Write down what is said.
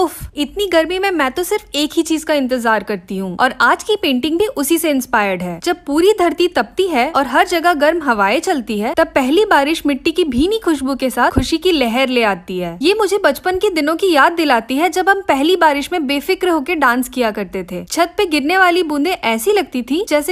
उफ इतनी गर्मी में मैं तो सिर्फ एक ही चीज का इंतजार करती हूँ और आज की पेंटिंग भी उसी से इंस्पायर्ड है जब पूरी धरती तपती है और हर जगह गर्म हवाएं चलती है तब पहली बारिश मिट्टी की भीनी खुशबू के साथ खुशी की लहर ले आती है ये मुझे बचपन के दिनों की याद दिलाती है जब हम पहली बारिश में बेफिक्र होकर डांस किया करते थे छत पे गिरने वाली बूंदे ऐसी लगती थी जैसे